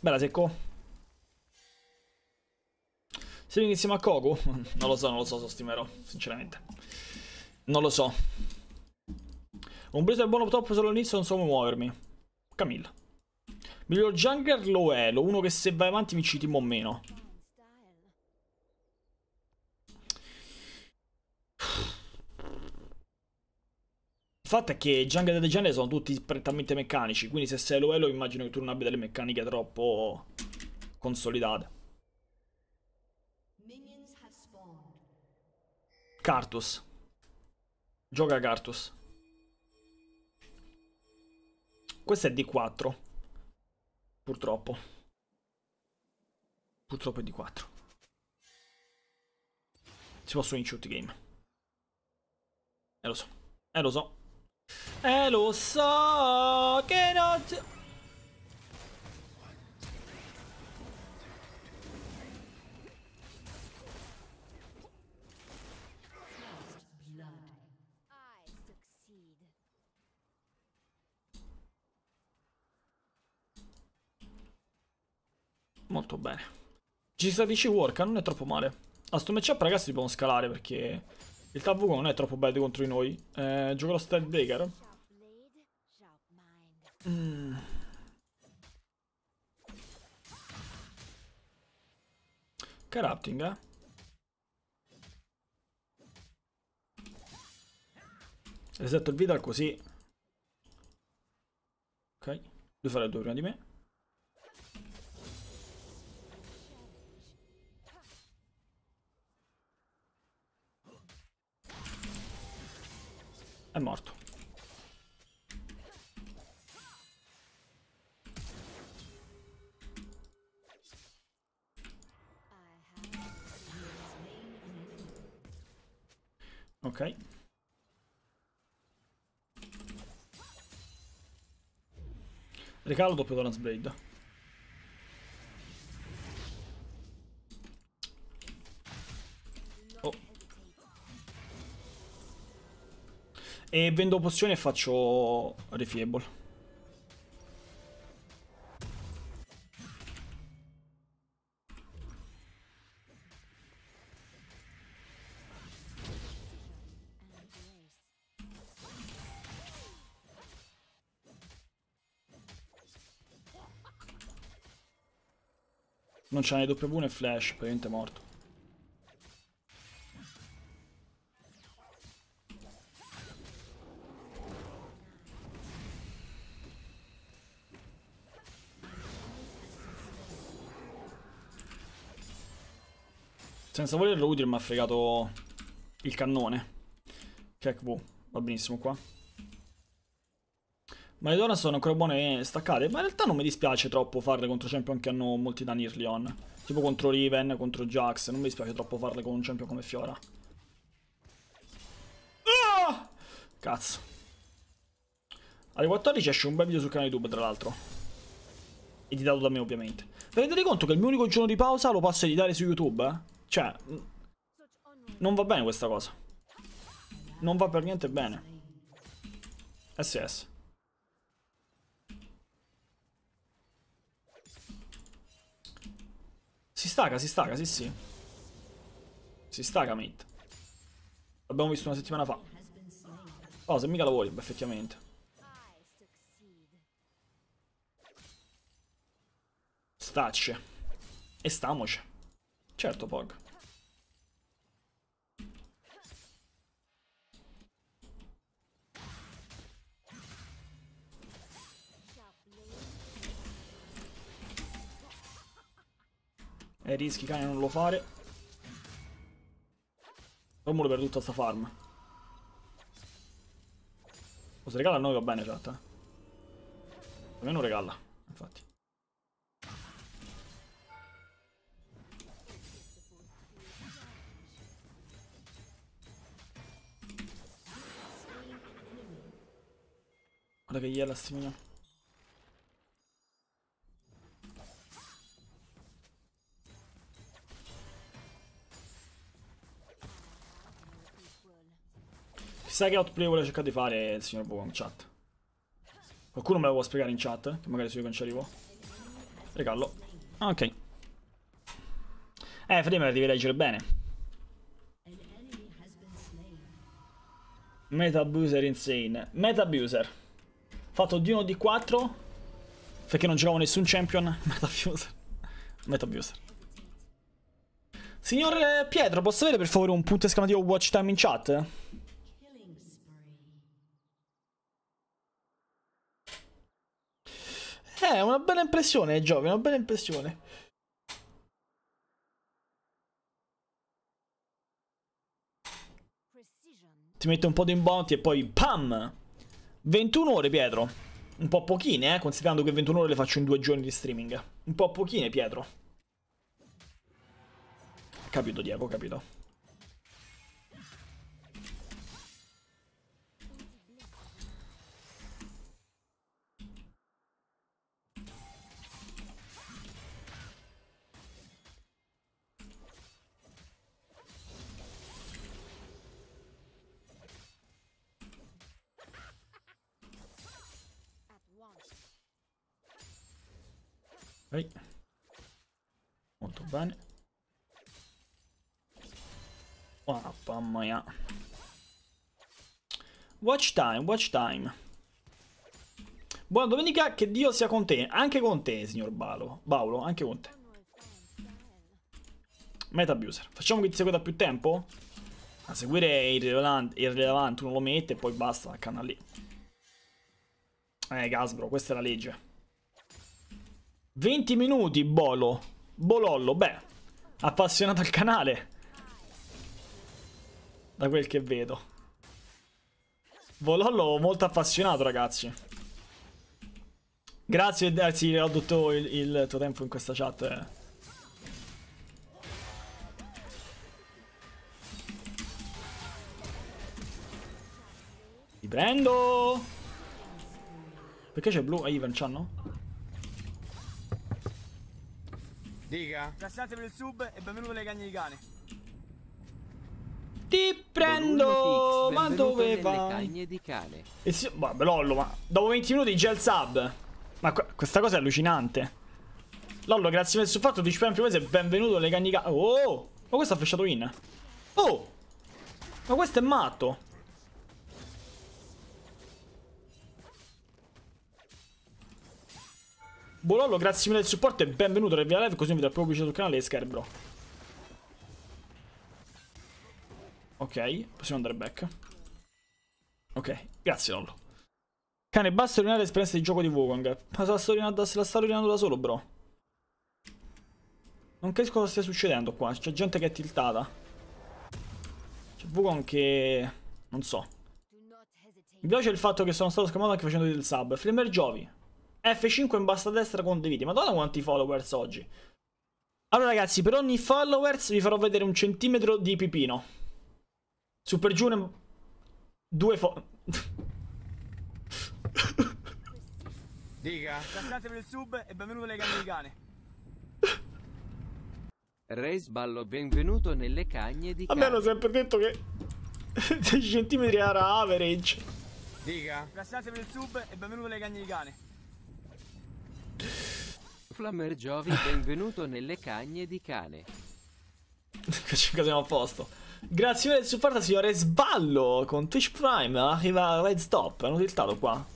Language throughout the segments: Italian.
Bella secco. Se iniziamo a Kogu? Non lo so, non lo so, sostimerò, sinceramente. Non lo so. Un blizzard buono top solo all'inizio, non so come muovermi. Camilla. Miglior jungler lo è, lo uno che se vai avanti mi vinci team o meno. Il fatto è che Jungle e The sono tutti prettamente meccanici, quindi se sei Loelo immagino che tu non abbia delle meccaniche troppo consolidate. Cartus. Gioca Cartus. Questo è D4. Purtroppo. Purtroppo è D4. Si possono in shoot game. E eh, lo so. E eh, lo so. Eh, lo so che non... Molto bene. G16 Work non è troppo male. A sto matchup ragazzi dobbiamo scalare perché... Il Tav non è troppo bello contro di noi. Eh, gioco la Stealth Breaker. Mm. Corrupting, eh? Resetto il Vidal così. Ok. Lui farà il due prima di me. Ok. Regalo doppio Dolan's Blade. Oh. E vendo pozione e faccio Refiable. Non c'ha né W né flash, praticamente è morto. Senza volerlo Udir mi ha fregato il cannone. Che ecco, boh, va benissimo qua. Ma le Dora sono ancora buone staccate. Ma in realtà non mi dispiace troppo farle contro champion che hanno molti danni early on. Tipo contro Riven, contro Jax. Non mi dispiace troppo farle con un champion come Fiora. Ah! Cazzo. Alle 14 esce un bel video sul canale YouTube, tra l'altro. Editato da me, ovviamente. Vi rendete conto che il mio unico giorno di pausa lo posso editare su YouTube? Eh? Cioè... Non va bene questa cosa. Non va per niente bene. SS. stacca, si stacca, sì sì. Si stacca mate. L'abbiamo visto una settimana fa. Oh, se mica la vuoi, effettivamente. Stacce. E stamoci. Certo, Pog. Eh, rischi cane non lo fare. Romulo per tutta sta farm. O se regala a noi va bene chat, eh. Almeno regala, infatti. Guarda che gli è la stimina. Sai che outplay vuole cercare di fare il signor Bogan chat? Qualcuno me lo può spiegare in chat? Che magari se io non ci arrivo. Regalo. Ah, ok. Eh, me la devi leggere bene. Meta abuser insane. Meta abuser. Fatto di uno di 4. Perché non giocavo nessun champion. Meta abuser. Meta abuser. Signor Pietro, posso avere per favore un punto esclamativo watch time in chat? Eh, una bella impressione, Giove, una bella impressione. Ti metto un po' di inbounty e poi PAM! 21 ore, Pietro. Un po' pochine, eh, considerando che 21 ore le faccio in due giorni di streaming. Un po' pochine, Pietro. Capito, Diego, capito. bene. Wow, mia. Watch time, watch time. Buona domenica, che Dio sia con te. Anche con te, signor Balo. Baulo, anche con te. Meta abuser. Facciamo che ti segua da più tempo? A seguire è irrilevante, uno lo mette e poi basta, canna lì. Eh, Gasbro, questa è la legge. 20 minuti, Bolo. Bolollo, beh, appassionato al canale. Da quel che vedo. Bolollo molto appassionato, ragazzi. Grazie, eh, sì, ho tutto il, il, tuo tempo in questa chat. Eh. Ti prendo! Perché c'è blu? A eh, Ivan c'hanno? Dica. Grazie per il sub e benvenuto nelle cagne di cane. Ti eh prendo! Ma dove va? cagne di cane. E si... Bah, Lollo, ma dopo 20 minuti gel sub. Ma qu questa cosa è allucinante. Lollo, grazie per il suffatto, ti spero in primo mese benvenuto nelle cagne di cane. Oh! Ma questo ha fasciato in. Oh! Ma questo è matto. Bolollo, grazie mille del supporto e benvenuto nel via live, così mi dà proprio pubblicità sul canale e scarbo. Ok, possiamo andare back. Ok, grazie Lollo. Cane, basta rovinare l'esperienza di gioco di Wukong. Ma se la sto rovinando, se la sta rovinando da solo, bro. Non capisco cosa stia succedendo qua. C'è gente che è tiltata. C'è Wukong che... Non so. Mi piace il fatto che sono stato scamato anche facendo del sub. Flamer Jovi. F5 in basso a destra condividi. Madonna quanti followers oggi. Allora ragazzi, per ogni followers vi farò vedere un centimetro di pipino. Super per giù ne... Due fo... Dica, lasciate per il sub e benvenuto nelle cagne di cane. Ray sballo, benvenuto nelle cagne di cane. A me hanno sempre detto che 10 centimetri era average. Dica, lasciate per il sub e benvenuto nelle cagne di cane. Flammer Giovi, benvenuto nelle cagne di cane. Ci siamo a posto. Grazie per il supporto, signore. Sballo con Twitch Prime. Arriva Red Stop. Hanno tiltato qua.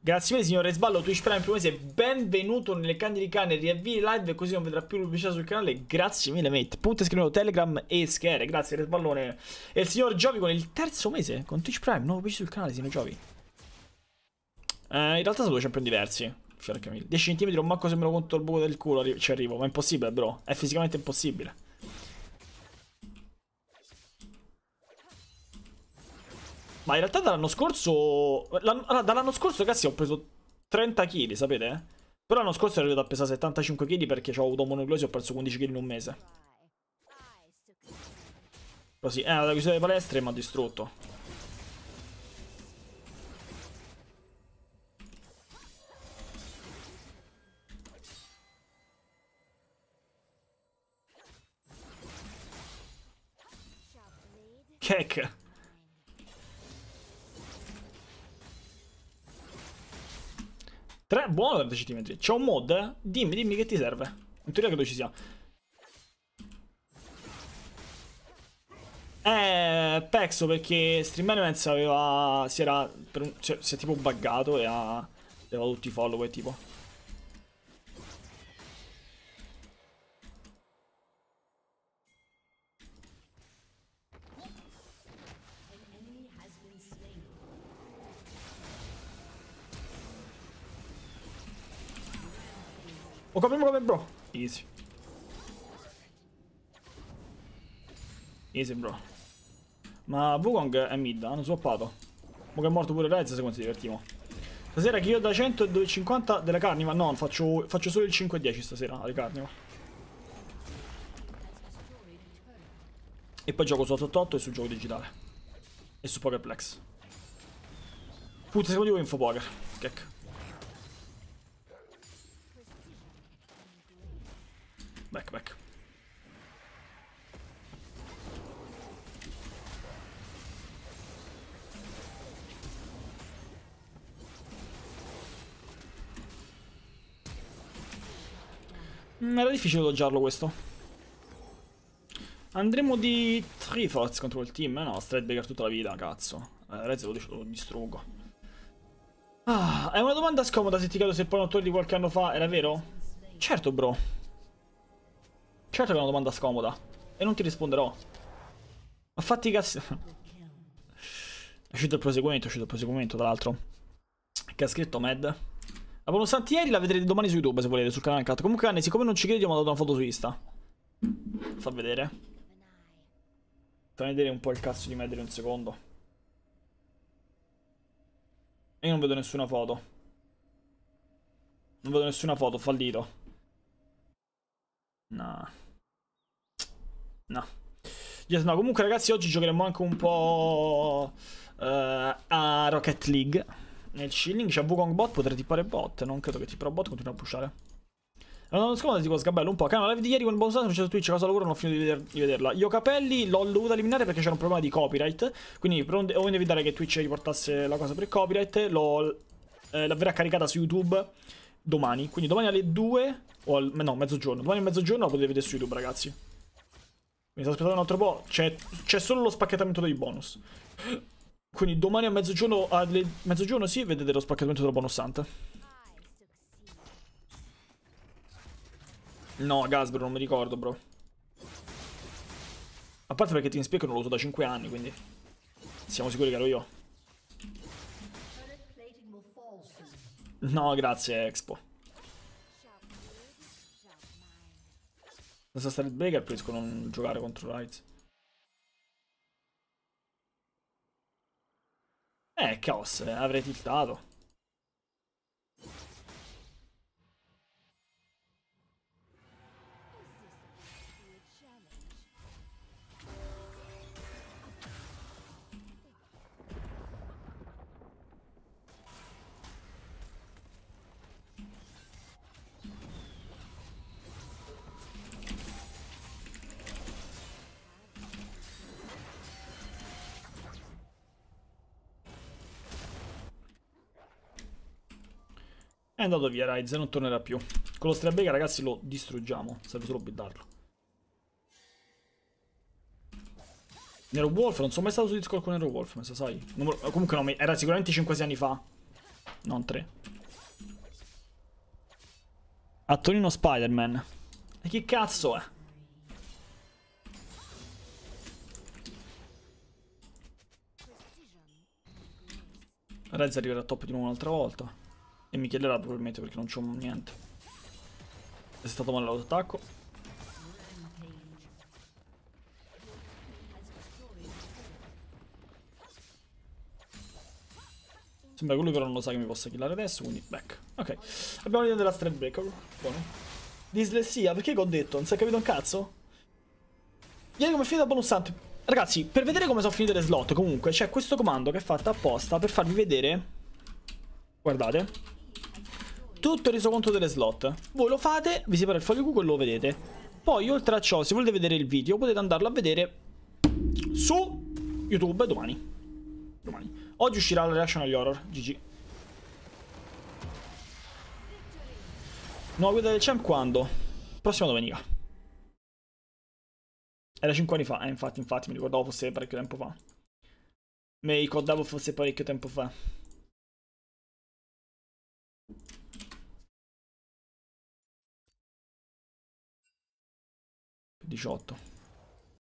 Grazie mille signore Sballo, Twitch Prime primo mese, benvenuto nelle canne di cane, riavvii live così non vedrà più l'ubicità sul canale, grazie mille mate, punto iscrivendo Telegram e schere, grazie Resballone e il signor Giovi con il terzo mese, con Twitch Prime, nuovo PC sul canale signor Giovi. Eh, in realtà sono due champion diversi. Fioracamille. 10 cm, un manco se me lo conto il buco del culo arri ci arrivo. Ma è impossibile, bro. È fisicamente impossibile. Ma in realtà dall'anno scorso... Dall'anno scorso, cazzi, ho preso 30 kg, sapete? Però l'anno scorso ero arrivato a pesare 75 kg perché ho avuto mononucleosi e ho perso 15 kg in un mese. Così, eh, la chiusura delle palestre mi ha distrutto. Jack. Tre, buono 30 centimetri. C'è un mod? Dimmi, dimmi che ti serve. In teoria credo ci sia. Eh, pezzo perché Stream Elements aveva. Si era. Per, cioè, si è tipo buggato e ha. Aveva tutti i follower tipo. O kapim o bro. Easy. Easy bro. Ma Wukong è mid, hanno swappato. Mo che è morto pure Rez, secondo si divertiamo. Stasera che io da 100 e 250 della carniva. No, faccio, faccio solo il 5 e 10 stasera alle carniva. E poi gioco su 88 e su gioco digitale. E su Pokerplex. Puzza secondo voi infopoker. Check. back, back. Mm, era difficile doggiarlo questo. Andremo di Triforce contro il team? Eh? No, Stradbreaker tutta la vita, cazzo. Eh, Rezzo lo, lo distruggo. Ah, è una domanda scomoda se ti chiedo se il pronotore di qualche anno fa era vero? Certo, bro. Certo che è una domanda scomoda. E non ti risponderò. Ma fatti cazzo. È uscito il proseguimento, è uscito il proseguimento, tra l'altro. Che ha scritto Mad. La bonosanti ieri la vedrete domani su YouTube se volete, sul canale Cat. Comunque, Anne, siccome non ci credi, ho mandato una foto su Insta. Fa vedere. Fa vedere un po' il cazzo di Mad in un secondo. Io non vedo nessuna foto. Non vedo nessuna foto, fallito. Nah. No. Yes, no, comunque ragazzi oggi giocheremo anche un po' uh, a Rocket League. Nel chilling c'è Wukong bot, potrei tippare bot, non credo che tipperò bot, continua a pushare. Non scomodo, dico sgabello un po'. la live di ieri con il Bonsato, non c'è su Twitch, cosa lavoro, non ho finito di, veder di vederla. Io capelli l'ho dovuta eliminare perché c'era un problema di copyright, quindi volevo evitare che Twitch riportasse la cosa per copyright, l'ho... Eh, verrà caricata su YouTube domani, quindi domani alle 2 o al, no, mezzogiorno. Domani a mezzogiorno la potete vedere su YouTube, ragazzi. Mi sta aspettando un altro po'. C'è solo lo spacchettamento dei bonus. Quindi domani a mezzogiorno, alle mezzogiorno sì, vedete lo spacchettamento del bonus santa. No, Gasbro, non mi ricordo, bro. A parte perché Team spiego non lo uso da 5 anni, quindi... Siamo sicuri che ero io. No, grazie, Expo. Senza stare breaker preferisco non giocare contro Rides. Eh, caos, eh, avrei tiltato. È andato via Ryze, non tornerà più. Con lo Strabega, ragazzi, lo distruggiamo. Serve solo biddarlo. Nero Wolf, non sono mai stato su Discord con Nero Wolf, ma se sai. Numero... Comunque no, era sicuramente 5-6 anni fa. Non 3. Antonino Spider-Man. E chi cazzo è? Rez arriverà a top di nuovo un'altra volta. E mi chiederà probabilmente perché non c'ho niente. È stato male l'autotacco. Sembra quello però non lo sa che mi possa killare adesso, quindi back. Ok. Abbiamo l'idea della Strand Breaker. Oh, buono. Dislessia, perché che ho detto? Non si è capito un cazzo? Vieni come è finita bonusante. Ragazzi, per vedere come sono finite le slot, comunque, c'è questo comando che è fatto apposta per farvi vedere. Guardate tutto il resoconto delle slot. Voi lo fate, vi si il foglio Google e lo vedete. Poi, oltre a ciò, se volete vedere il video, potete andarlo a vedere su YouTube domani. Domani. Oggi uscirà la reaction agli horror. GG. Nuova guida del champ quando? Prossima domenica. Era 5 anni fa, eh, infatti, infatti, mi ricordavo fosse parecchio tempo fa. Mi ricordavo fosse parecchio tempo fa. 18